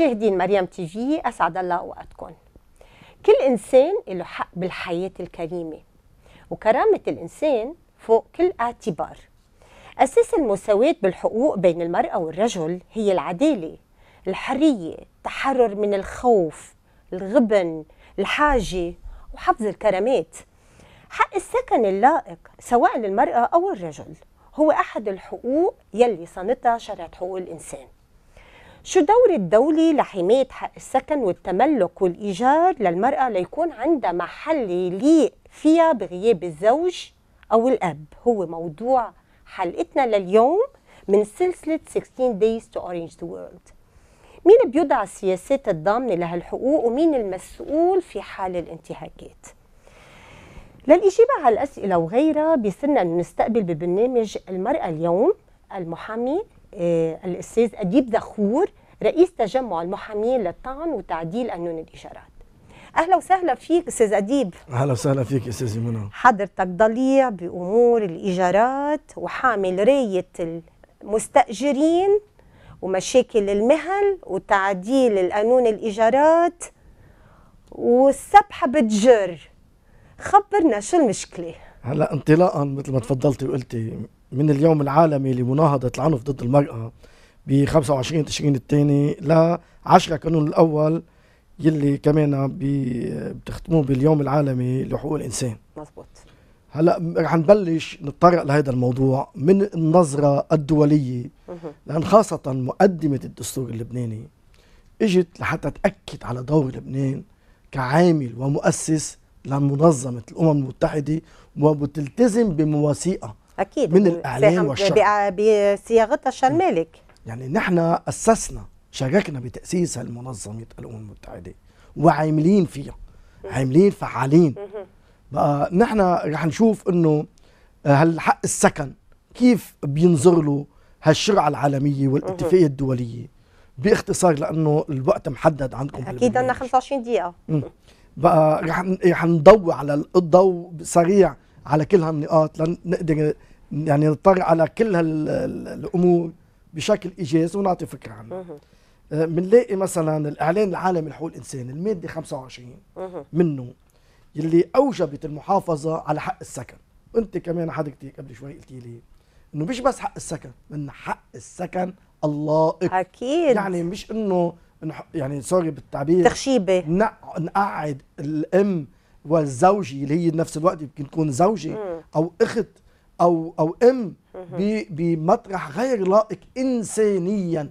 مشاهدين مريم تي في اسعد الله اوقاتكم كل انسان له حق بالحياه الكريمه وكرامه الانسان فوق كل اعتبار اساس المساواه بالحقوق بين المراه والرجل هي العداله الحريه التحرر من الخوف الغبن الحاجه وحفظ الكرامات حق السكن اللائق سواء للمراه او الرجل هو احد الحقوق يلي صنتها شرعه حقوق الانسان شو دور الدولة لحماية حق السكن والتملك والإيجار للمرأة ليكون عندها محل يليق فيها بغياب الزوج أو الأب هو موضوع حلقتنا لليوم من سلسلة 16 Days to Orange the World مين بيضع السياسات الضامنة لهالحقوق ومين المسؤول في حال الانتهاكات للإجابة على الأسئلة وغيرها بيسرنا أن نستقبل ببرنامج المرأة اليوم المحامي آه، الأستاذ أديب ذخور رئيس تجمع المحامين للطعن وتعديل قانون الإيجارات اهلا وسهلا فيك استاذ اديب اهلا وسهلا فيك استاذ منى حضرتك ضليع بامور الايجارات وحامل رايه المستاجرين ومشاكل المهل وتعديل القانون الايجارات والسبحه بتجر خبرنا شو المشكله هلا انطلاقا مثل ما تفضلتي وقلتي من اليوم العالمي لمناهضه العنف ضد المراه ب 25 تشرين الثاني ل 10 كانون الاول يلي كمان بتختموه باليوم العالمي لحقوق الانسان مزبوط هلا رح نبلش نتطرق لهذا الموضوع من النظره الدوليه لان خاصه مقدمه الدستور اللبناني اجت لحتى تاكد على دور لبنان كعامل ومؤسس لمنظمه الامم المتحده وبتلتزم بمواثيقها اكيد من الاعلام والشرع بصياغتها شان مالك يعني نحن أسسنا شاركنا بتأسيس المنظمة الأمم المتحدة وعاملين فيها عاملين فعالين بقى نحن رح نشوف انه آه، هالحق السكن كيف بينظر له هالشرعة العالمية والاتفاقية الدولية باختصار لانه الوقت محدد عندكم اكيد عندنا 25 دقيقة بقى رح رح نضوي على الضوء سريع على كل هالنقاط لنقدر يعني نضطر على كل هالامور بشكل ايجاز ونعطي فكره عنه بنلاقي آه، مثلا الاعلان العالمي لحقوق الانسان الماده 25 منه اللي اوجبت المحافظه على حق السكن انت كمان حضرتك قبل شوي قلتي لي انه مش بس حق السكن من حق السكن الله اكيد يعني مش انه يعني سوري بالتعبير تخشيبه نقعد الام والزوجي اللي هي نفس الوقت يمكن تكون زوجي او اخت او او ام بمطرح غير لائق انسانيا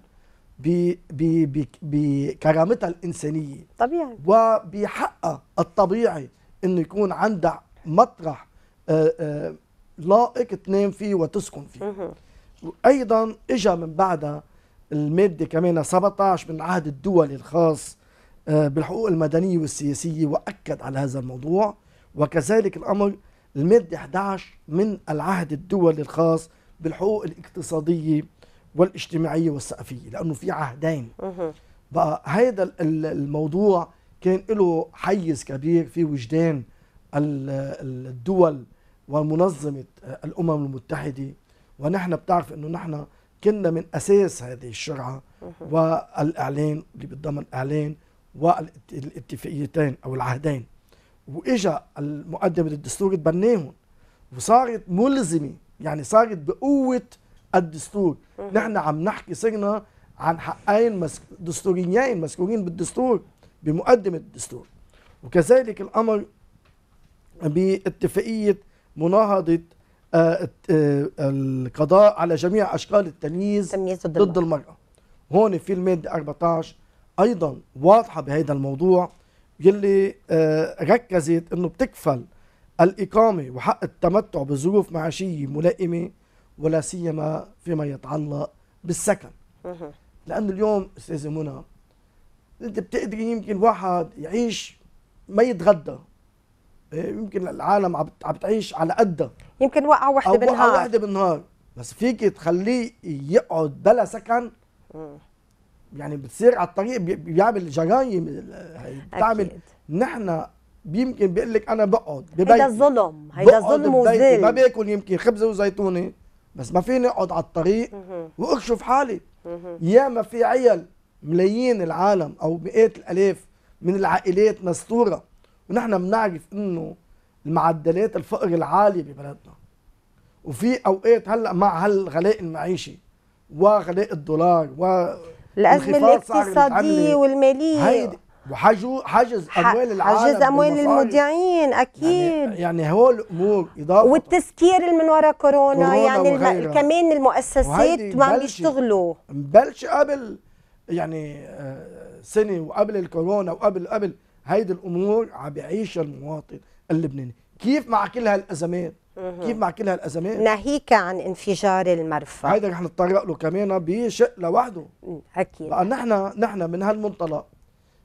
بكرامتها الانسانيه طبيعي وبحقها الطبيعي انه يكون عندها مطرح آه، آه، لائق تنام فيه وتسكن فيه ايضا اجى من بعدها الماده كمان 17 من العهد الدولي الخاص آه، بالحقوق المدنيه والسياسيه واكد على هذا الموضوع وكذلك الامر المادة 11 من العهد الدولي الخاص بالحقوق الاقتصادية والاجتماعية والثقافية لأنه في عهدين بقى هيدا الموضوع كان له حيز كبير في وجدان الدول ومنظمة الأمم المتحدة ونحن بتعرف أنه نحن كنا من أساس هذه الشرعة والإعلان اللي بتضمن إعلان والاتفاقيتين أو العهدين واجا المقدمة الدستور تبناهم وصارت ملزمه يعني صارت بقوه الدستور نحن عم نحكي صرنا عن حقين دستوريين مذكورين بالدستور بمقدمه الدستور وكذلك الامر باتفاقيه مناهضه آه، آه، القضاء على جميع اشكال التمييز ضد المراه هون في الماده 14 ايضا واضحه بهذا الموضوع يلي آه، ركزت انه بتكفل الاقامه وحق التمتع بظروف معاشيه ملائمه ولا سيما فيما يتعلق بالسكن لانه اليوم استاذه منى انت بتقدري يمكن واحد يعيش ما يتغدى آه، يمكن العالم عم بتعيش على قدها يمكن وقعه وحده بالنهار وقعه وحده بالنهار بس فيك تخليه يقعد بلا سكن يعني بتصير على الطريق بيعمل جرايم بتعمل نحن يمكن بيقول لك انا بقعد ببيتي هيدا ظلم هيدا ظلم وذل ما باكل يمكن خبزه وزيتونه بس ما فيني اقعد على الطريق واكشف حالي يا ما في عيال ملايين العالم او مئات الالاف من العائلات مستوره ونحن بنعرف انه المعدلات الفقر العاليه ببلدنا وفي اوقات هلا مع هالغلاء المعيشي وغلاء الدولار و الازمه الاقتصاديه والماليه وحجز حجز اموال العالم حجز اموال المودعين اكيد يعني, يعني هول امور اضافه والتسكير اللي من وراء كورونا, كورونا يعني الم... كمان المؤسسات ما عم يشتغلوا مبلش قبل يعني آه، سنه وقبل الكورونا وقبل قبل هيدي الامور عم بيعيشها المواطن اللبناني كيف مع كل هالازمات كيف مع كل هالازمات ناهيك عن انفجار المرفأ هيدا رح نتطرق له كمان بشق لوحده اكيد لان نحن نحن من هالمنطلق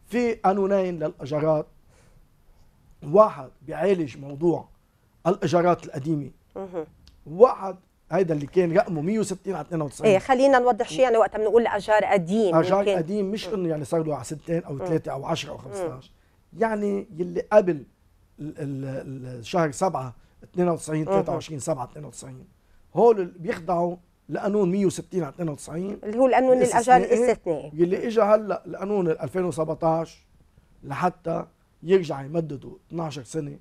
في قانونين للاجارات واحد بيعالج موضوع الاجارات القديمه واحد هيدا اللي كان رقمه 160 على 92 ايه خلينا نوضح شيء يعني وقت بنقول اجار قديم اجار قديم مش انه يعني صار له على سنتين او ثلاثه او 10 او 15 يعني يلي قبل الشهر 7 92 23 7 92 هول بيخضعوا لقانون 160 على 92 اللي هو القانون الاجار الاستثنائي اللي اجى هلا القانون 2017 لحتى يرجع يمددوا 12 سنه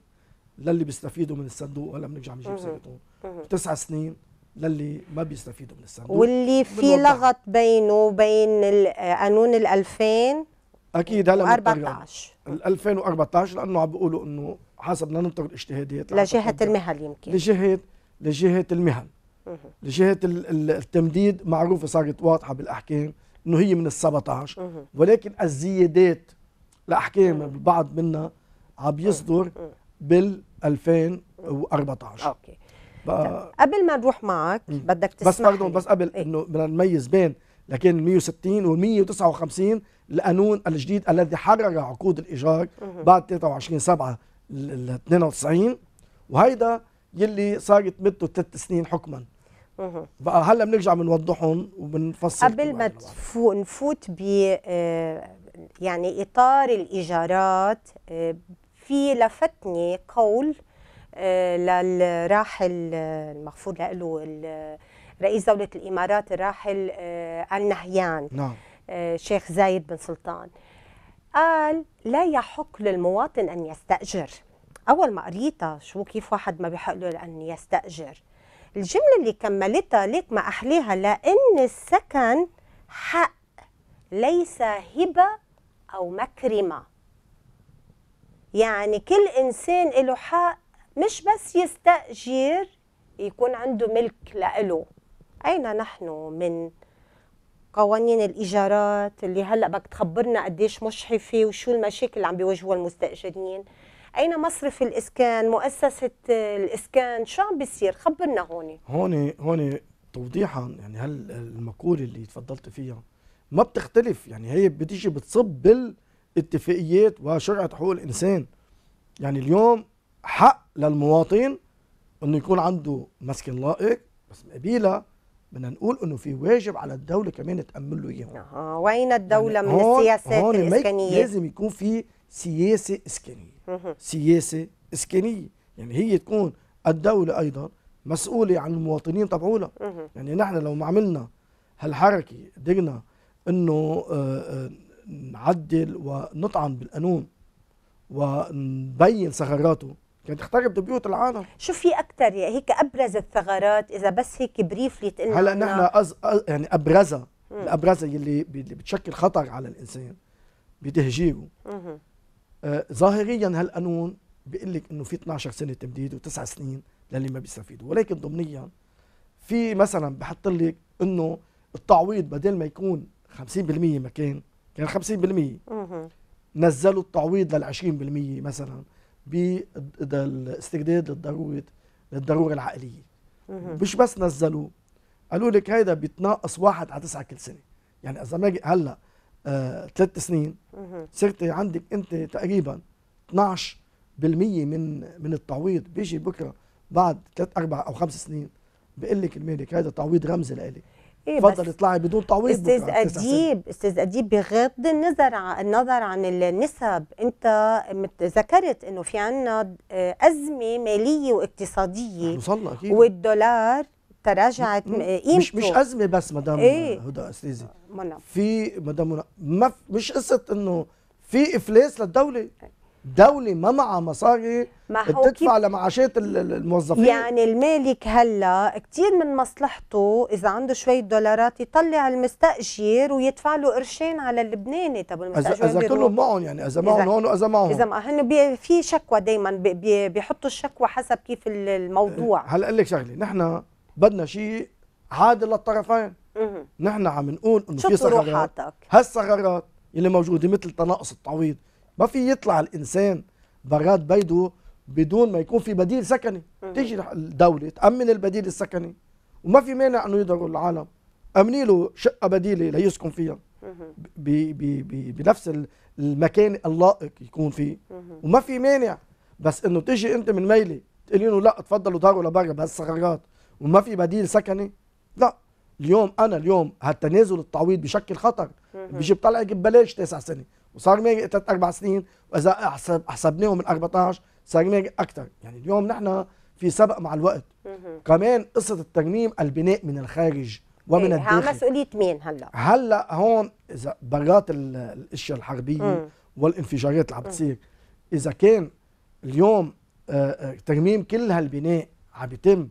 للي بيستفيدوا من الصندوق هلا بنرجع بنجيب سيرته تسع سنين للي ما بيستفيدوا من الصندوق واللي في لغط بينه وبين قانون ال 2000 اكيد هلا 14 ال 2014 لانه عم بيقولوا انه حسب بدنا ننطق الاجتهادات لجهه المهل يمكن لجهه لجهه المهل لجهه التمديد معروفه صارت واضحه بالاحكام انه هي من ال 17 ولكن الزيادات لاحكام البعض منا عم يصدر بال 2014 اوكي قبل ما نروح معك بدك تسمع بس برضه بس قبل إيه؟ انه بدنا نميز بين لكن 160 و 159 القانون الجديد الذي حرر عقود الايجار بعد 23 7 ال 92 وهيدا يلي صارت مدته ثلاث سنين حكما بقى هلا بنرجع بنوضحهم وبنفصل قبل ما نفوت ب آه، يعني اطار الايجارات آه، في لفتني قول آه، للراحل المغفور له رئيس دوله الامارات الراحل النهيان نعم شيخ زايد بن سلطان قال لا يحق للمواطن أن يستأجر أول ما قريتها شو كيف واحد ما بيحق له أن يستأجر الجملة اللي كملتها ليك ما أحليها لأن السكن حق ليس هبة أو مكرمة يعني كل إنسان له حق مش بس يستأجر يكون عنده ملك لإله أين نحن من قوانين الايجارات اللي هلا بدك تخبرنا قديش مشحفه وشو المشاكل اللي عم بيواجهوها المستاجرين اين مصرف الاسكان مؤسسه الاسكان شو عم بيصير خبرنا هون هون هون توضيحا يعني هل المقوله اللي تفضلت فيها ما بتختلف يعني هي بتيجي بتصب بالاتفاقيات وشرعه حقوق الانسان يعني اليوم حق للمواطن انه يكون عنده مسكن لائق بس مقابلها بدنا نقول انه في واجب على الدوله كمان تامن له اياهم اه وين يعني الدوله يعني من السياسات هون الاسكانيه لازم يكون في سياسه اسكانيه سياسه اسكانيه يعني هي تكون الدوله ايضا مسؤوله عن المواطنين تبعولها يعني نحن لو ما عملنا هالحركه قدرنا انه آه، آه، نعدل ونطعن بالقانون ونبين ثغراته كانت يعني تخترب بيوت العالم شو في اكثر يعني هيك ابرز الثغرات اذا بس هيك بريفلي تقول هلا نحن أز... أز... يعني ابرزها الابرزها يلي اللي بتشكل خطر على الانسان بتهجيره آه ظاهريا هالقانون بيقول لك انه في 12 سنه تمديد وتسع سنين للي ما بيستفيدوا ولكن ضمنيا في مثلا بحط لك انه التعويض بدل ما يكون 50% مكان كان يعني 50% نزلوا التعويض لل 20% مثلا بالاستجداد للضروره للضروره العقليه مش بس نزلوه قالوا لك هيدا بيتناقص واحد على تسعة كل سنه يعني اذا ما هلا آه ثلاث سنين صرت عندك انت تقريبا 12% من من التعويض بيجي بكره بعد ثلاث اربع او خمس سنين بقول لك الملك هذا تعويض رمزي لإلك ايه اتفضل اطلعي بدون تعويض استاذ اديب استاذ اديب بغض النظر عن النظر عن النسب انت ذكرت انه في عندنا آه، ازمه ماليه واقتصاديه وصلنا اكيد والدولار تراجعت قيمته مش مش ازمه بس مدام إيه؟ هدى استاذي في مدام ما مش قصه انه في افلاس للدوله دولة ما معها مصاري ما بتدفع لمعاشات الموظفين يعني المالك هلا كثير من مصلحته اذا عنده شويه دولارات يطلع المستاجر ويدفع له قرشين على اللبناني طب المستاجر اذا كلهم معهم يعني اذا معهم هون واذا معهم اذا هن في شكوى دائما بي بيحطوا الشكوى حسب كيف الموضوع إيه، هلا اقول لك شغله نحن بدنا شيء عادل للطرفين نحن عم نقول انه في ثغرات هالثغرات اللي موجوده مثل تناقص التعويض ما في يطلع الانسان برات بيده بدون ما يكون في بديل سكني تيجي الدوله تامن البديل السكني وما في مانع انه يضروا العالم امني له شقه بديله ليسكن فيها بي بي بي بنفس المكان اللائق يكون فيه وما في مانع بس انه تيجي انت من ميلي تقولي له لا تفضلوا داروا لبرا بهالثغرات وما في بديل سكني لا اليوم انا اليوم هالتنازل التعويض بشكل خطر بيجي بطلعك ببلاش تسع سنين وصار ميري ثلاث اربع سنين واذا حسب حسبناهم من 14 صار ميري اكثر يعني اليوم نحن في سبق مع الوقت كمان قصه الترميم البناء من الخارج ومن إيه، الداخل مسؤوليه مين هلا هلا هون اذا برات الاشياء الحربيه مم. والانفجارات اللي عم بتصير اذا كان اليوم آه، آه، ترميم كل هالبناء عم بيتم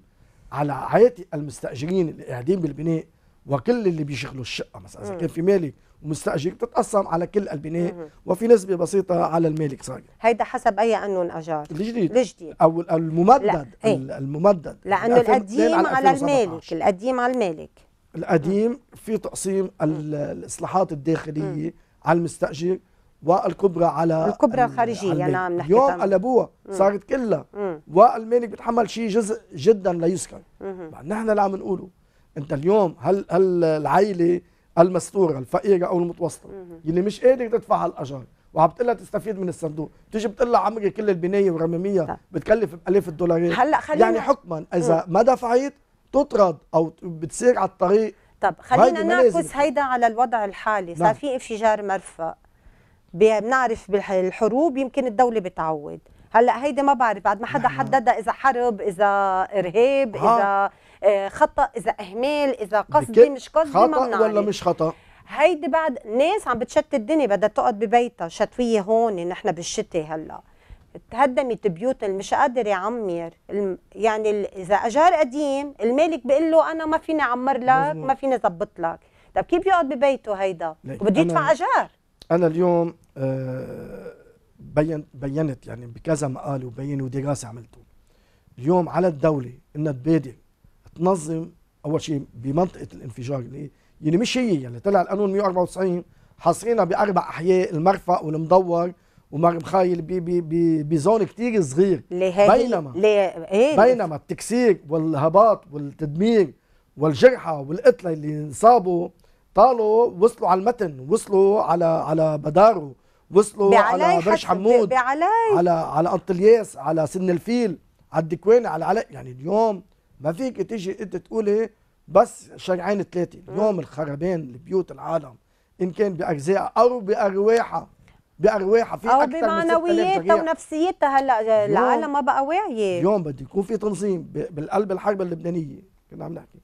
على عاتق المستاجرين اللي قاعدين بالبناء وكل اللي بيشغلوا الشقه مثلا اذا كان في مالك ومستاجر بتتقسم على كل البناء مم. وفي نسبه بسيطه على المالك صاير هيدا حسب اي قانون اجار الجديد الجديد او الممدد لا. ايه؟ الممدد لانه القديم على, على المالك القديم على المالك القديم في تقسيم الاصلاحات الداخليه مم. على المستاجر والكبرى على الكبرى الخارجيه نعم نحكي اليوم قلبوها صارت كلها والمالك بيتحمل شيء جزء جدا لا نحن اللي عم نقوله انت اليوم هل هل العائله المستوره الفقيره او المتوسطه اللي مش قادر تدفع على الاجار وعم بتقول لها تستفيد من الصندوق تيجي بتقول لها عمري كل البنايه ورماميه طيب. بتكلف بالاف الدولارات هلا خلينا يعني حكما اذا ما دفعت تطرد او بتصير على الطريق طب خلينا نعكس هيدا على الوضع الحالي صار نعم. في انفجار مرفأ بنعرف بالحروب يمكن الدوله بتعود هلا هيدي ما بعرف بعد ما حدا نعم، نعم. حددها اذا حرب اذا ارهاب اذا آه، خطا اذا اهمال اذا قصدي مش قصدي خطا ممنوع ولا مش خطا هيدي بعد ناس عم بتشتت الدنيا بدها تقعد ببيتها شتويه هون نحن بالشتي هلا تهدمت بيوت اللي مش قادر يعمر يعني اذا اجار قديم المالك بيقول له انا ما فيني اعمر لك ما فيني ظبط لك طب كيف يقعد ببيته هيدا وبده يدفع اجار انا اليوم آه بين بينت يعني بكذا مقال وبين ودراسه عملته اليوم على الدوله انها تبادر تنظم اول شيء بمنطقه الانفجار اللي يعني مش هي يعني طلع القانون 194 حاصرينها باربع احياء المرفق والمدور ومر مخايل بزون كتير صغير لهي بينما ليه إيه بينما التكسير والهباط والتدمير والجرحى والقتلى اللي انصابوا طالوا وصلوا على المتن وصلوا على على بدارو وصلوا على برج حمود بعلي على على انطلياس على سن الفيل على الدكوينه على علي يعني اليوم ما فيك تيجي انت تقولي بس شرعين ثلاثه اليوم الخربان لبيوت العالم ان كان باجزاء او بارواحها بارواحها في او بمعنوياتها ونفسيتها هلا العالم ما بقى واعيه اليوم بده يكون في تنظيم بالقلب الحرب اللبنانيه كنا عم نحكي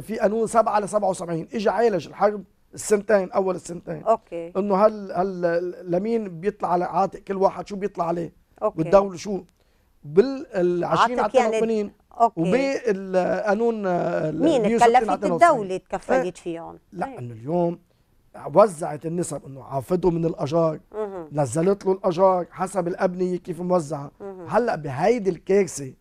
في قانون 7 ل 77 اجى عالج الحرب السنتين اول السنتين اوكي انه هل هل لمين بيطلع على عاتق كل واحد شو بيطلع عليه أوكي. والدوله شو بال 20 على 80 اوكي وبالقانون مين تكلفت الدوله تكفلت إيه. فيهم؟ لا إيه. انه اليوم وزعت النسب انه حافظوا من الاجار نزلت له الاجار حسب الابنيه كيف موزعه هلا بهيدي الكارثه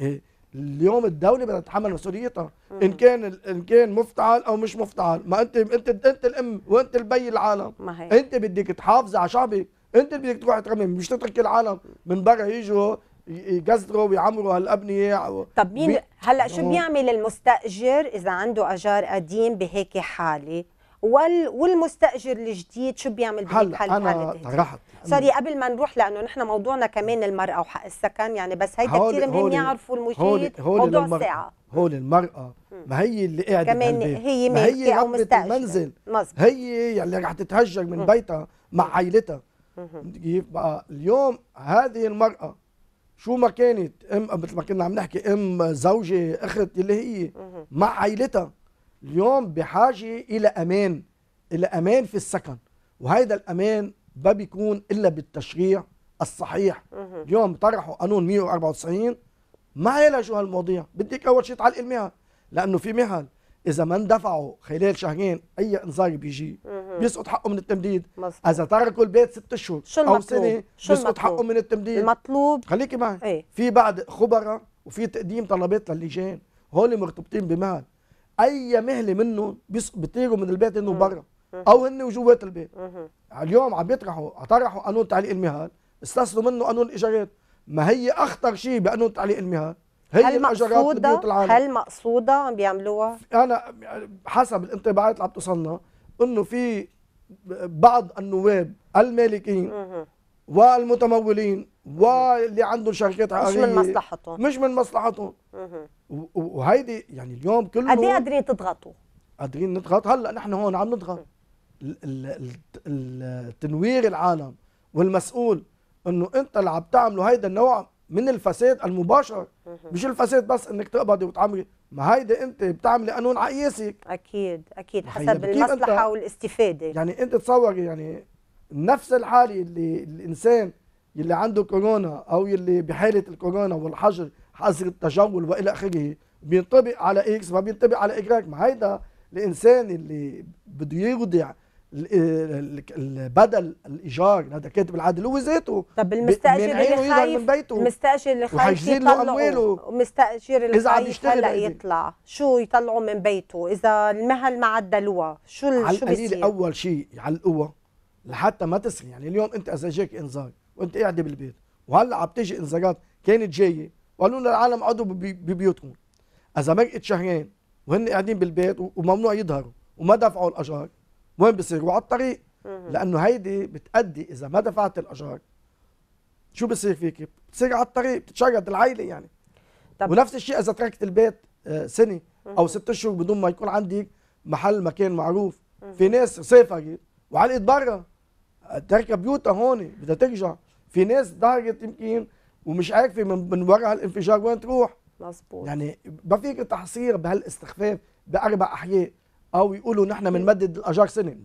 إيه، اليوم الدوله بدها تتحمل مسؤوليتها ان كان ان كان مفتعل او مش مفتعل ما انت انت انت الام وانت البي العالم ما انت بدك تحافظي على شعبك انت بدك تروح ترمم مش تترك العالم من برا يجوا يجزروا ويعمروا هالابنيه طب مين بي... هلا شو بيعمل المستاجر اذا عنده اجار قديم بهيك حاله وال والمستاجر الجديد شو بيعمل بهيك حاله انا طرحت سوري قبل ما نروح لانه نحن موضوعنا كمان المراه وحق السكن يعني بس هيدا كثير مهم يعرفوا المجيد موضوع للمرأة. الساعه هون المرأة ما هي اللي قاعدة كمان هي ما هي أو المنزل مزبط. هي اللي رح تتهجر من بيتها مع عائلتها كيف بقى اليوم هذه المرأة شو ما كانت ام مثل ما كنا عم نحكي ام زوجه اخت اللي هي مع عائلتها اليوم بحاجه الى امان الى امان في السكن وهيدا الامان ما بيكون الا بالتشريع الصحيح اليوم طرحوا قانون 194 ما يلاجوا هالمواضيع بدك اول شيء تعلق المهن لانه في مهن اذا ما اندفعوا خلال شهرين اي انذار بيجي بيسقط حقه من التمديد مزبوط. اذا تركوا البيت ست اشهر او سنه بيسقط حقه من التمديد المطلوب خليكي معي ايه؟ في بعد خبراء وفي تقديم طلبات للجان هول مرتبطين بمهل اي مهله منهم بيطيروا من البيت انه برا او هن وجوات البيت اليوم عم يطرحوا طرحوا قانون تعليق المهال استثنوا منه قانون الايجارات ما هي اخطر شيء بقانون تعليق المهال هي هل مقصودة هل مقصودة عم بيعملوها؟ أنا حسب الانطباعات اللي عم توصلنا إنه في بعض النواب المالكين والمتمولين واللي عندهم شركات عقارية مش من مصلحتهم مش من مصلحتهم وهيدي يعني اليوم كله قد ايه قادرين تضغطوا؟ قادرين نضغط هلا نحن هون عم نضغط التنوير العالم والمسؤول انه انت اللي عم تعمله هيدا النوع من الفساد المباشر مش الفساد بس انك تقبضي وتعمري ما هيدي انت بتعملي قانون قياسك اكيد اكيد حسب المصلحه والاستفاده يعني انت تصوري يعني نفس الحاله اللي الانسان يلي عنده كورونا او يلي بحاله الكورونا والحجر حظر التجول والى اخره بينطبق على اكس ما بينطبق على اكراك ما هيدا الانسان اللي بده يرضع بدل الايجار هذا كاتب العدل ذاته طب المستاجر اللي خايف من بيته المستاجر اللي خايف يطلع يطلعوا المستاجر اللي خايف هلا يطلع شو يطلعوا من بيته اذا المهل ما عدلوها شو على شو القليل اول شيء يعلقوها لحتى ما تسري يعني اليوم انت اذا جاك انذار وانت قاعده بالبيت وهلا عم تيجي انذارات كانت جايه وقالوا لنا العالم اقعدوا ببيوتكم اذا مرقت شهرين وهن قاعدين بالبيت وممنوع يظهروا وما دفعوا الاجار المهم بيصيروا على الطريق لانه هيدي بتأدي اذا ما دفعت الاجار شو بصير فيك؟ بتصير على الطريق بتتشرد العائله يعني طب ونفس الشيء اذا تركت البيت آه، سنه او ست اشهر بدون ما يكون عندك محل مكان معروف في ناس سافرت وعلقت برا تركت بيوتها هون بدها ترجع في ناس ضاقت يمكن ومش عارفه من, من ورا الانفجار وين تروح مظبوط يعني ما فيك تحصير بهالاستخفاف باربع احياء او يقولوا نحن بنمدد الاجار سنه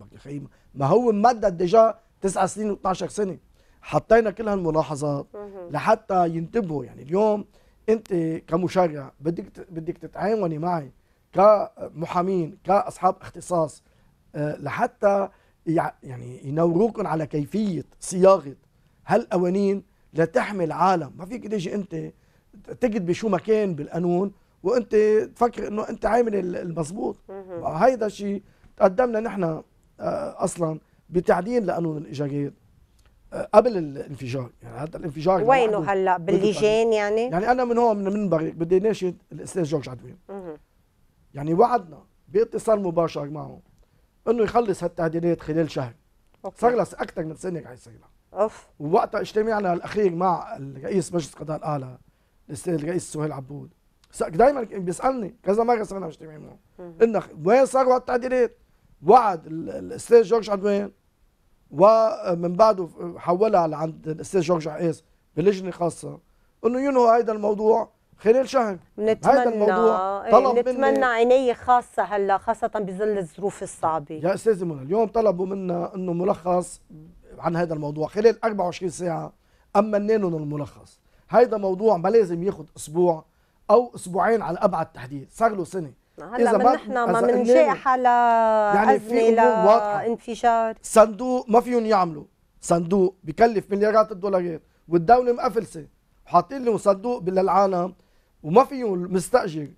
ما هو ممدد ديجا 9 سنين و12 سنه حطينا كل هالملاحظات لحتى ينتبهوا يعني اليوم انت كمشرع بدك بدك تتعاوني معي كمحامين كاصحاب اختصاص آه، لحتى يعني ينوروكم على كيفيه صياغه هالقوانين لتحمي العالم ما فيك تيجي انت تجد بشو مكان بالقانون وانت تفكر انه انت عامل المضبوط هيدا الشيء تقدمنا نحن آه، اصلا بتعديل لقانون الايجاريات آه، قبل الانفجار يعني هذا الانفجار وينه هلا باللجان يعني يعني انا من هون من المنبر بدي ناشد الاستاذ جورج عدوين يعني وعدنا باتصال مباشر معه انه يخلص هالتعديلات خلال شهر أوكي. صار لها اكثر من سنه قاعد يصير اوف ووقتها اجتمعنا الاخير مع الرئيس مجلس القضاء الاعلى الاستاذ الرئيس سهيل عبود دايما بيسالني كذا مره سمعنا مش معه قلنا وين صاروا هالتعديلات؟ وعد الاستاذ جورج عدوان ومن بعده حولها لعند الاستاذ جورج عقاس بلجنه خاصه انه ينهوا هذا الموضوع خلال شهر هذا الموضوع إيه، طلب نتمنى عنايه خاصه هلا خاصه بظل الظروف الصعبه يا استاذ منى اليوم طلبوا منا انه ملخص عن هذا الموضوع خلال 24 ساعه لهم الملخص هذا موضوع ما لازم ياخذ اسبوع او اسبوعين على ابعد تحديد صار له سنه هلا من نحن ما من جائحه ل يعني في واضحه انفجار صندوق ما فيهم يعملوا صندوق بكلف مليارات الدولارات والدوله مقفلسه وحاطين لهم صندوق للعالم وما فيهم المستاجر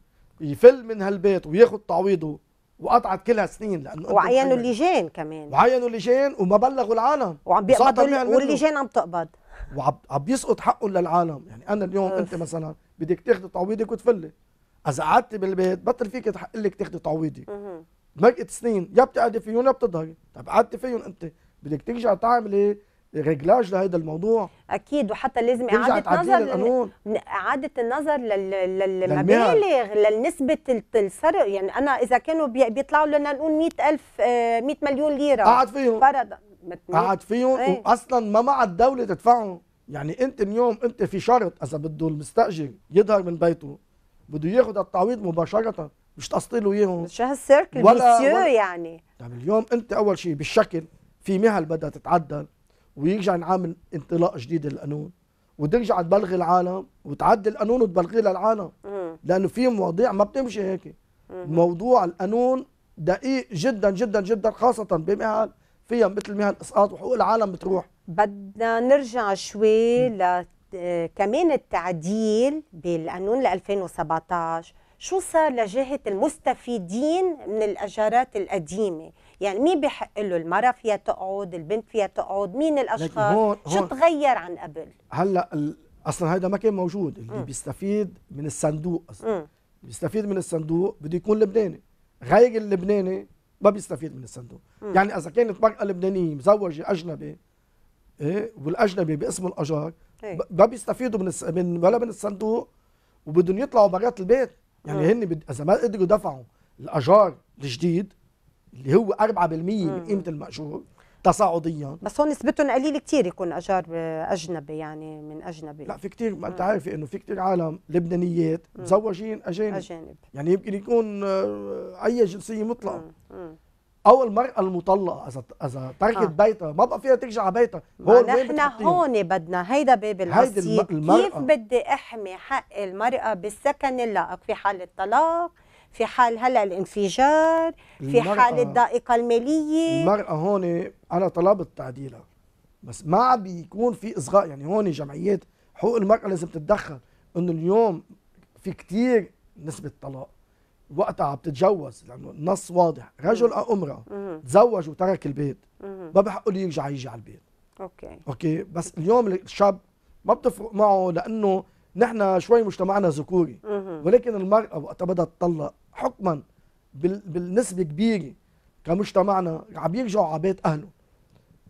يفل من هالبيت وياخذ تعويضه وقطعت كل هالسنين لانه وعينوا اللجان كمان وعينوا اللجان وما بلغوا العالم وعم بيقبضوا واللجان عم تقبض وعم بيسقط حقهم للعالم يعني انا اليوم أوف. انت مثلا بدك تاخذي تعويضك وتفلي اذا قعدت بالبيت بطل فيك تحق لك تاخذي تعويضك مرقت سنين يا بتقعدي فيهم يا بتظهري طب قعدتي فيهم انت بدك ترجعي تعملي ريجلاج لهذا الموضوع اكيد وحتى لازم اعاده نظر للقانون اعاده النظر للمبالغ لنسبه السرق يعني انا اذا كانوا بيطلعوا لنا نقول 100000 100 آه، مليون ليره قعد فيهم فرضا قعد فيهم ايه؟ واصلا ما مع الدوله تدفعهم يعني انت اليوم انت في شرط اذا بده المستاجر يظهر من بيته بده ياخذ التعويض مباشره مش تسطيله اياهم مش هالسيركل ولا, ولا يعني طيب اليوم انت اول شيء بالشكل في مهل بدها تتعدل ويرجع نعمل انطلاق جديد للقانون وترجع تبلغي العالم وتعدل القانون وتبلغيه للعالم لانه في مواضيع ما بتمشي هيك موضوع القانون دقيق جدا جدا جدا خاصه بمهل فيها مثل مهن اسقاط وحقوق العالم بتروح بدنا نرجع شوي ل آه، كمان التعديل بالقانون ل 2017 شو صار لجهه المستفيدين من الاجارات القديمه يعني مين بحق له المرأة فيها تقعد البنت فيها تقعد مين الأشخاص هون هون شو تغير عن قبل هلأ أصلا هيدا ما كان موجود اللي م. بيستفيد من الصندوق أصلا م. بيستفيد من الصندوق بده يكون لبناني غير اللبناني ما بيستفيد من الصندوق مم. يعني اذا كانت مرأة لبنانية مزوجة اجنبي ايه والاجنبي باسم الاجار إيه. ما بيستفيدوا من, الس... من ولا من الصندوق وبدهم يطلعوا برات البيت يعني هن بد... اذا ما قدروا دفعوا الاجار الجديد اللي هو 4% من قيمه الماجور تصاعديا بس هون نسبتهم قليله كثير يكون اجار آه، اجنبي يعني من اجنبي لا في كثير ما انت عارفه انه في كثير عالم لبنانيات مزوجين اجانب اجانب يعني يمكن يكون آه، اي جنسيه مطلقه او المراه المطلقه اذا اذا تركت آه. بيتها ما بقى فيها ترجع على بيتها هون نحن هون بدنا هيدا باب الوصيه كيف بدي احمي حق المراه بالسكن اللائق في حال الطلاق في حال هلا الانفجار في حال الضائقه الماليه المراه هون انا طلبت تعديلها بس ما عم بيكون في اصغاء يعني هون جمعيات حقوق المراه لازم تتدخل انه اليوم في كثير نسبه طلاق وقتها عم تتجوز لانه النص واضح رجل او امراه تزوج وترك البيت ما بحقه له يرجع يجي على البيت اوكي اوكي بس اليوم الشاب ما بتفرق معه لانه نحن شوي مجتمعنا ذكوري ولكن المراه وقتها بدها تطلق حكما بالنسبه كبيره كمجتمعنا عم يرجعوا على بيت اهلهم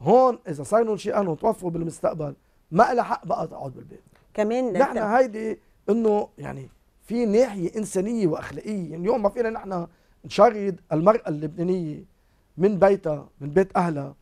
هون اذا صار شيء اهلهم توفوا بالمستقبل ما لها حق بقى تقعد بالبيت كمان نحن هيدي انه يعني في ناحيه انسانيه واخلاقيه يعني اليوم ما فينا نحن نشرد المراه اللبنانيه من بيتها من بيت اهلها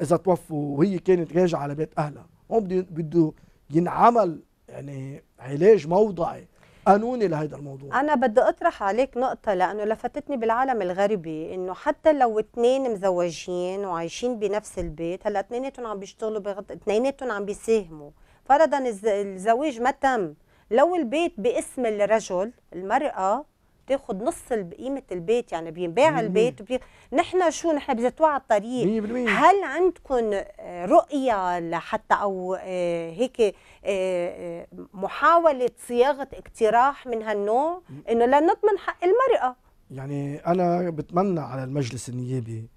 اذا توفوا وهي كانت راجعه على بيت اهلها هون بده ينعمل يعني علاج موضعي قانوني لهذا الموضوع انا بدي اطرح عليك نقطه لانه لفتتني بالعالم الغربي انه حتى لو اثنين مزوجين وعايشين بنفس البيت هلا اثنيناتهم عم بيشتغلوا بغض اثنيناتهم عم بيساهموا فرضا الزواج ما تم لو البيت باسم الرجل المراه بتاخذ نص قيمه البيت يعني بينباع البيت وبي... نحن شو نحن بزتوا على الطريق هل عندكم آه، رؤيه لحتى او آه، هيك آه، محاوله صياغه اقتراح من هالنوع انه لنضمن حق المراه يعني انا بتمنى على المجلس النيابي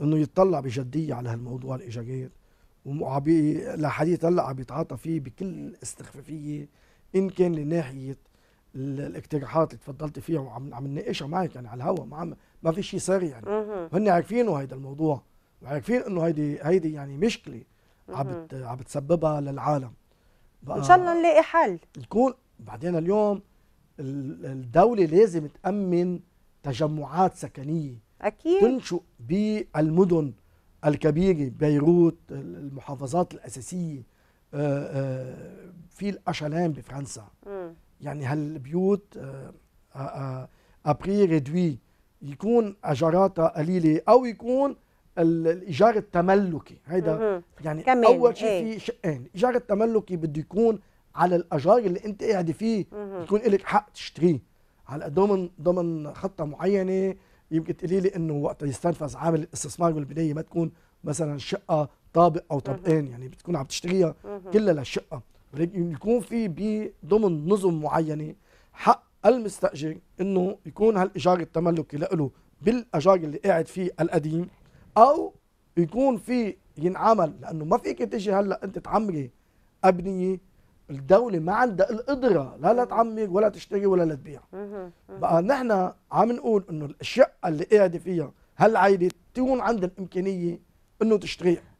انه يتطلع بجديه على هالموضوع الايجابيات وعبي لحديث هلا عم يتعاطى فيه بكل استخفافيه ان كان لناحيه الاقتراحات اللي تفضلت فيها وعم عم نناقشها معك يعني على الهواء ما ما في شيء سري يعني هن عارفينه هيدا الموضوع وعارفين انه هيدي هيدي يعني مشكله عم عم بتسببها للعالم ان شاء الله نلاقي حل يكون بعدين اليوم الدوله لازم تامن تجمعات سكنيه اكيد تنشئ بالمدن الكبيره بيروت المحافظات الاساسيه آه، آه، في الاشلام بفرنسا يعني هالبيوت ابري ريدوي يكون اجاراتها قليله او يكون الايجار التملكي هيدا يعني كمين. اول شيء إيه. في شقين إيه، ايجار التملكي بده يكون على الاجار اللي انت قاعده فيه يكون لك حق تشتريه على ضمن ضمن خطه معينه يمكن تقولي لي انه وقت يستنفذ عامل الاستثمار والبنايه ما تكون مثلا شقه طابق او طابقين يعني بتكون عم تشتريها كلها للشقه يكون في بضمن نظم معينه حق المستاجر انه يكون هالايجار التملكي له بالاجار اللي قاعد فيه القديم او يكون في ينعمل لانه ما فيك تجي هلا انت تعمري ابنيه الدوله ما عندها القدره لا لا تعمر ولا تشتري ولا لا تبيع بقى نحن عم نقول انه الاشياء اللي قاعده فيها هالعائله تكون عندها الامكانيه انه تشتريها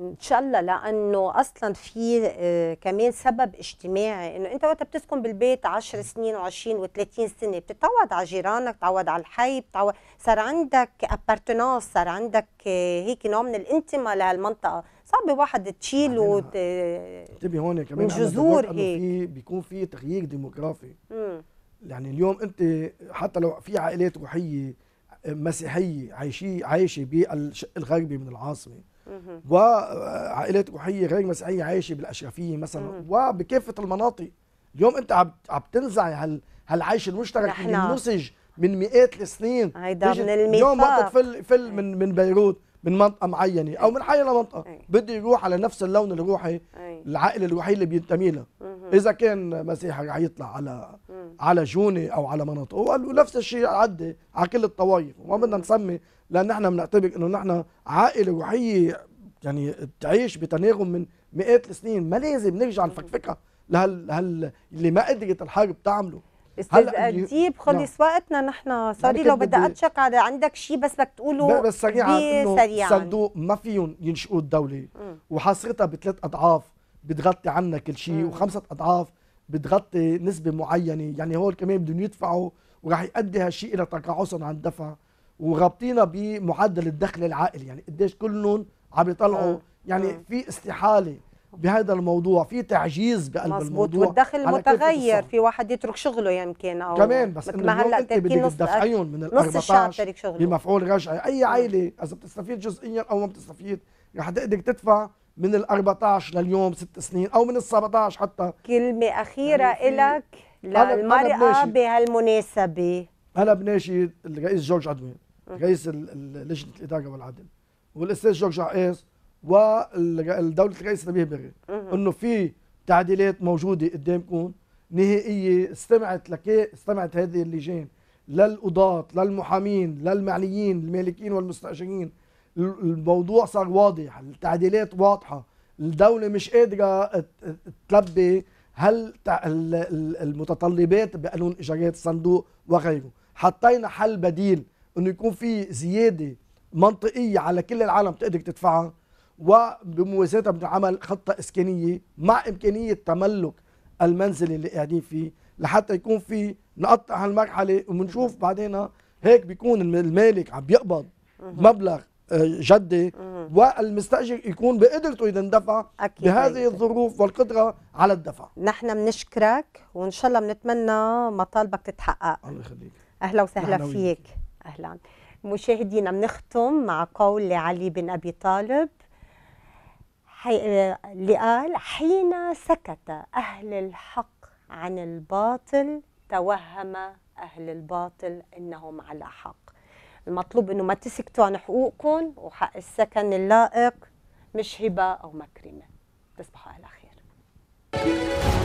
ان شاء الله لانه اصلا في آه، كمان سبب اجتماعي انه انت وقت بتسكن بالبيت 10 سنين و20 و30 سنه بتتعود على جيرانك بتتعود على الحي بتتعود صار عندك ابارتنانس صار عندك آه، هيك نوع من الانتماء لهالمنطقه صعب واحد تشيل انتبه انتبهي هون كمان جذور هيك في بيكون في تغيير ديموغرافي يعني اليوم انت حتى لو في عائلات روحيه آه، مسيحيه عايشه عايشه بالشق الغربي من العاصمه وعائلات أبوحية غير مسيحية عايشة بالأشرفية مثلا وبكافة المناطق اليوم أنت عم عم هال هالعيش المشترك اللي نسج من مئات السنين هيدا من الميثاق اليوم وقت تفل فل من من بيروت من منطقه معينه او من حي لمنطقه بده يروح على نفس اللون الروحي العائله الوحيدة اللي بينتمي لها اذا كان مسيحي رح يطلع على على جوني او على مناطقه ونفس الشيء عدي على كل الطوائف وما بدنا نسمي لان احنا بنعتبر انه نحن عائله وحيه يعني تعيش بتناغم من مئات السنين ما لازم نرجع نفكفكها لهال هال اللي ما قدرت الحرب تعمله استاذ اديب خلص نعم. وقتنا نحن يعني سوري لو بدي اتشك على عندك شيء بس بدك تقوله بس سريعا سريعا صندوق ما فيهم ينشئوا الدوله وحصرتها بثلاث اضعاف بتغطي عنا كل شيء وخمسه اضعاف بتغطي نسبه معينه يعني هول كمان بدهم يدفعوا وراح يؤدي هالشيء الى تقاعسهم عن الدفع وغطينا بمعدل الدخل العائلي يعني قديش كلهم عم يطلعوا يعني في استحاله بهذا الموضوع في تعجيز بقلب مزبوط. الموضوع والدخل متغير في واحد يترك شغله يمكن او كمان بس ما هلا انت بدك تدفعيهم من ال 14 بمفعول رجعي اي عائله اذا بتستفيد جزئيا او ما بتستفيد رح تقدر تدفع من ال 14 لليوم ست سنين او من ال 17 حتى كلمه اخيره يعني لك للمراه بهالمناسبه انا بناشد الرئيس جورج عدوان رئيس لجنه الاداره والعدل والاستاذ جورج عقيس ودوله الرئيس نبيه بري انه في تعديلات موجوده قدامكم نهائيه استمعت لك استمعت هذه اللجان للقضاة للمحامين للمعنيين المالكين والمستأجرين الموضوع صار واضح التعديلات واضحة الدولة مش قادرة تلبي هل المتطلبات بقانون إيجارات الصندوق وغيره حطينا حل بديل انه يكون في زياده منطقيه على كل العالم تقدر تدفعها وبموازاتها بنعمل خطه اسكانيه مع امكانيه تملك المنزل اللي قاعدين فيه لحتى يكون في نقطع هالمرحله وبنشوف بعدين هيك بيكون المالك عم بيقبض مبلغ آه، جدي والمستاجر يكون بقدرته اذا يندفع بهذه الظروف والقدره على الدفع نحن بنشكرك وان شاء الله بنتمنى مطالبك تتحقق الله يخليك اهلا وسهلا فيك أهلا مشاهدينا بنختم مع قول لعلي بن أبي طالب اللي قال حين سكت أهل الحق عن الباطل توهم أهل الباطل أنهم على حق المطلوب أنه ما تسكتوا عن حقوقكم وحق السكن اللائق مش هبة أو مكرمة تصبحوا على خير